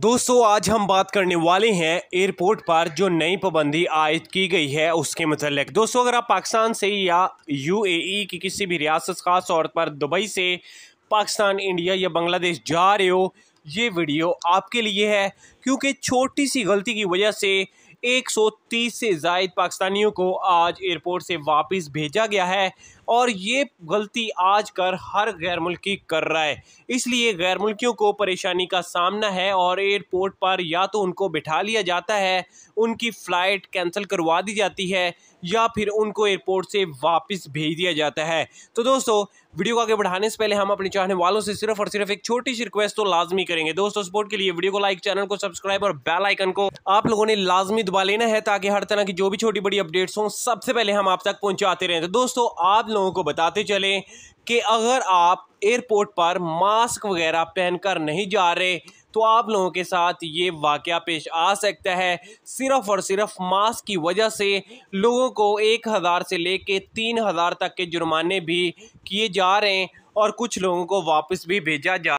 दोस्तों आज हम बात करने वाले हैं एयरपोर्ट पर जो नई पाबंदी आयद की गई है उसके मतलब दोस्तों अगर आप पाकिस्तान से या यूएई की किसी भी रियासत खास तौर पर दुबई से पाकिस्तान इंडिया या बांग्लादेश जा रहे हो ये वीडियो आपके लिए है क्योंकि छोटी सी गलती की वजह से 130 से जायद पाकिस्तानियों को आज एयरपोर्ट से वापस भेजा गया है और ये गलती आज कर हर गैर मुल्की कर रहा है इसलिए गैर मुल्कियों को परेशानी का सामना है और एयरपोर्ट पर या तो उनको बिठा लिया जाता है उनकी फ़्लाइट कैंसिल करवा दी जाती है या फिर उनको एयरपोर्ट से वापस भेज दिया जाता है तो दोस्तों वीडियो को आगे बढ़ाने से पहले हम अपने चाहने वालों से सिर्फ और सिर्फ एक छोटी सी रिक्वेस्ट तो लाजमी करेंगे दोस्तों सपोर्ट के लिए वीडियो को लाइक चैनल को सब्सक्राइब और बेल आइकन को आप लोगों ने लाजमी दबा लेना है ताकि हर तरह की जो भी छोटी बड़ी अपडेट्स हों सबसे पहले हम आप तक पहुंचाते रहें तो दोस्तों आप लोगों को बताते चलें कि अगर आप एयरपोर्ट पर मास्क वगैरह पहन कर नहीं जा रहे तो आप लोगों के साथ ये वाक़ पेश आ सकता है सिर्फ़ और सिर्फ मास्क की वजह से लोगों को एक हज़ार से ले कर तीन हज़ार तक के जुर्माने भी किए जा रहे हैं और कुछ लोगों को वापस भी भेजा जा